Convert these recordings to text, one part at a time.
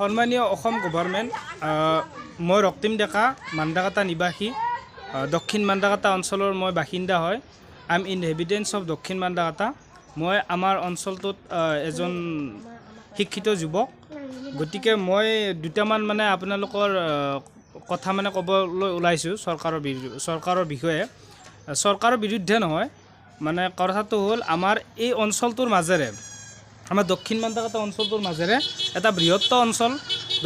সন্মানীয় অসম গভৰ্ণমেণ্ট মই ৰক্তিম ডেকা মান্দাকাটা নিবাসী দক্ষিণ মান্দাকাটা অঞ্চলৰ মই বাসিন্দা হয় আই এম ইনহেবিডেণ্টছ অফ দক্ষিণ মান্দাকাটা মই আমাৰ অঞ্চলটোত এজন শিক্ষিত যুৱক গতিকে মই দুটামান মানে আপোনালোকৰ কথা মানে ক'বলৈ ওলাইছোঁ চৰকাৰৰ চৰকাৰৰ বিষয়ে চৰকাৰৰ বিৰুদ্ধে নহয় মানে কথাটো হ'ল আমাৰ এই অঞ্চলটোৰ মাজেৰে আমাৰ দক্ষিণ মান্দাকাটা অঞ্চলটোৰ মাজেৰে এটা বৃহত্তৰ অঞ্চল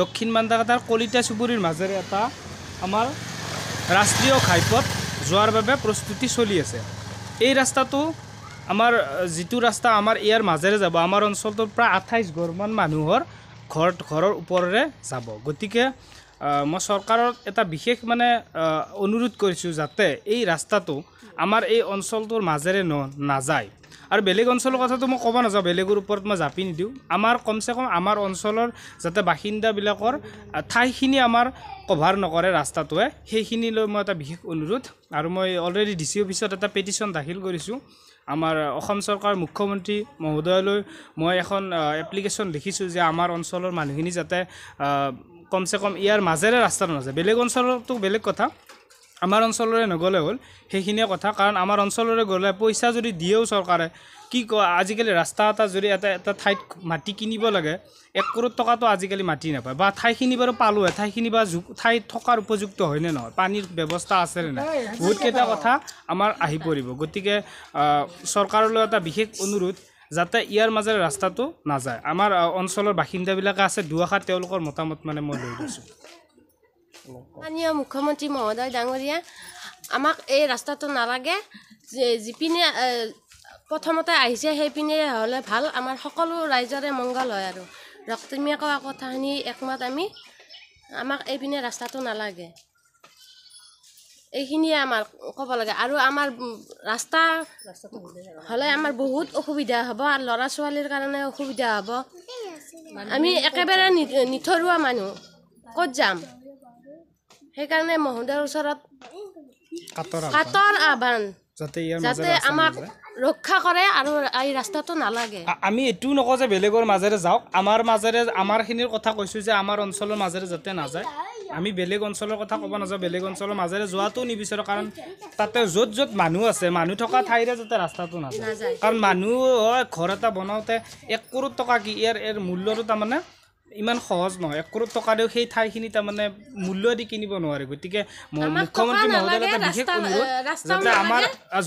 দক্ষিণ মান্দাকাটাৰ কলিতা চুবুৰীৰ মাজেৰে এটা আমাৰ ৰাষ্ট্ৰীয় ঘাইপথ যোৱাৰ বাবে প্ৰস্তুতি চলি আছে এই ৰাস্তাটো আমাৰ যিটো ৰাস্তা আমাৰ ইয়াৰ মাজেৰে যাব আমাৰ অঞ্চলটোৰ প্ৰায় আঠাইছ ঘৰমান মানুহৰ ঘৰ ঘৰৰ ওপৰেৰে যাব গতিকে মই চৰকাৰৰ এটা বিশেষ মানে অনুৰোধ কৰিছোঁ যাতে এই ৰাস্তাটো আমাৰ এই অঞ্চলটোৰ মাজেৰে ন নাযায় আৰু বেলেগ অঞ্চলৰ কথাটো মই ক'ব নাযাওঁ বেলেগৰ ওপৰত মই জাপি নিদিওঁ আমাৰ কমচে কম আমাৰ অঞ্চলৰ যাতে বাসিন্দাবিলাকৰ ঠাইখিনি আমাৰ কভাৰ নকৰে ৰাস্তাটোৱে সেইখিনি লৈ মই এটা বিশেষ অনুৰোধ আৰু মই অলৰেডি ডি চি অফিচত এটা পেটিশ্যন দাখিল কৰিছোঁ আমাৰ অসম চৰকাৰৰ মুখ্যমন্ত্ৰী মহোদয়লৈ মই এখন এপ্লিকেশ্যন লিখিছোঁ যে আমাৰ অঞ্চলৰ মানুহখিনি যাতে কমচে কম ইয়াৰ মাজেৰে ৰাস্তাটো নাযায় বেলেগ অঞ্চলতো বেলেগ কথা আমাৰ অঞ্চলৰে নগ'লে হ'ল সেইখিনিয়ে কথা কাৰণ আমাৰ অঞ্চলৰে গ'লে পইচা যদি দিয়েও চৰকাৰে কি কয় আজিকালি ৰাস্তা এটা যদি এটা এটা ঠাইত মাটি কিনিব লাগে এক কৰোড টকাটো আজিকালি মাটি নাপায় বা ঠাইখিনি বাৰু পালোঁ হয় ঠাইখিনি বা জো ঠাই থকাৰ উপযুক্ত হয়নে নহয় পানীৰ ব্যৱস্থা আছেনে নাই বহুতকেইটা কথা আমাৰ আহি পৰিব গতিকে চৰকাৰলৈ এটা বিশেষ অনুৰোধ যাতে ইয়াৰ মাজেৰে ৰাস্তাটো নাযায় আমাৰ অঞ্চলৰ বাসিন্দাবিলাকে আছে দুআষাৰ তেওঁলোকৰ মতামত মানে মই লৈ গৈছোঁ স্থানীয় মুখ্যমন্ত্ৰী মহোদয় ডাঙৰীয়া আমাক এই ৰাস্তাটো নালাগে যিপিনে প্ৰথমতে আহিছে সেইপিনে হ'লে ভাল আমাৰ সকলো ৰাইজৰে মংগল হয় আৰু ৰক্তিমীয়ে কোৱা কথাখিনি একমত আমি আমাক এইপিনে ৰাস্তাটো নালাগে এইখিনিয়ে আমাৰ ক'ব লাগে আৰু আমাৰ ৰাস্তা হ'লে আমাৰ বহুত অসুবিধা হ'ব আৰু ল'ৰা ছোৱালীৰ কাৰণে অসুবিধা হ'ব আমি একেবাৰে নিথৰুৱা মানুহ ক'ত যাম সেইকাৰণে মহোদয়ৰ ওচৰত কাটৰ আহ্বান যাতে যাতে আমাক ৰক্ষা কৰে আৰু এই ৰাস্তাটো নালাগে আমি এইটো নকওঁ যে বেলেগৰ মাজেৰে যাওক আমাৰ মাজেৰে আমাৰখিনিৰ কথা কৈছোঁ যে আমাৰ অঞ্চলৰ মাজেৰে যাতে নাযায় আমি বেলেগ অঞ্চলৰ কথা ক'ব নাযাওঁ বেলেগ অঞ্চলৰ মাজেৰে যোৱাটো নিবিচাৰোঁ কাৰণ তাতে য'ত য'ত মানুহ আছে মানুহ থকা ঠাইৰে যাতে ৰাস্তাটো নাযায় কাৰণ মানুহ ঘৰ এটা বনাওঁতে এক কোৰ টকা কি ইয়াৰ ইয়াৰ মূল্যটো তাৰমানে ইমান সহজ নহয় এক কৰোড টকা টকাৰেও সেই ঠাইখিনি তাৰমানে মূল্য দি কিনিব নোৱাৰে গতিকে মুখ্যমন্ত্ৰী মহোদয় এটা বিশেষ অনুৰোধ যাতে আমাৰ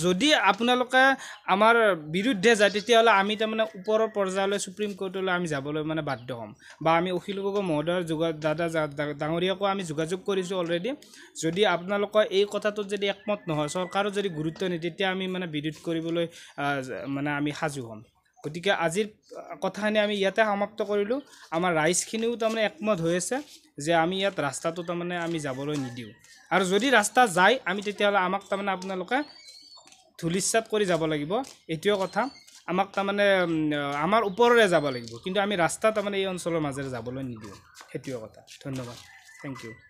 যদি আপোনালোকে আমাৰ বিৰুদ্ধে যায় তেতিয়াহ'লে আমি তাৰমানে ওপৰৰ পৰ্যায়লৈ ছুপ্ৰিম কোৰ্টলৈ আমি যাবলৈ মানে বাধ্য হ'ম বা আমি অখিল গগৈ মহোদয়ৰ যোগ দাদা ডাঙৰীয়াকো আমি যোগাযোগ কৰিছোঁ অলৰেডি যদি আপোনালোকৰ এই কথাটোত যদি একমত নহয় চৰকাৰৰ যদি গুৰুত্ব নিদিয়ে তেতিয়া আমি মানে বিৰোধ কৰিবলৈ মানে আমি সাজু হ'ম গতিকে আজিৰ কথাখিনি আমি ইয়াতে সমাপ্ত কৰিলোঁ আমাৰ ৰাইজখিনিও তাৰমানে একমত হৈ আছে যে আমি ইয়াত ৰাস্তাটো তাৰমানে আমি যাবলৈ নিদিওঁ আৰু যদি ৰাস্তা যায় আমি তেতিয়াহ'লে আমাক তাৰমানে আপোনালোকে ধূলিচাত কৰি যাব লাগিব এইটোৱে কথা আমাক তাৰমানে আমাৰ ওপৰৰে যাব লাগিব কিন্তু আমি ৰাস্তা তাৰমানে এই অঞ্চলৰ মাজেৰে যাবলৈ নিদিওঁ সেইটোৱে কথা ধন্যবাদ থেংক ইউ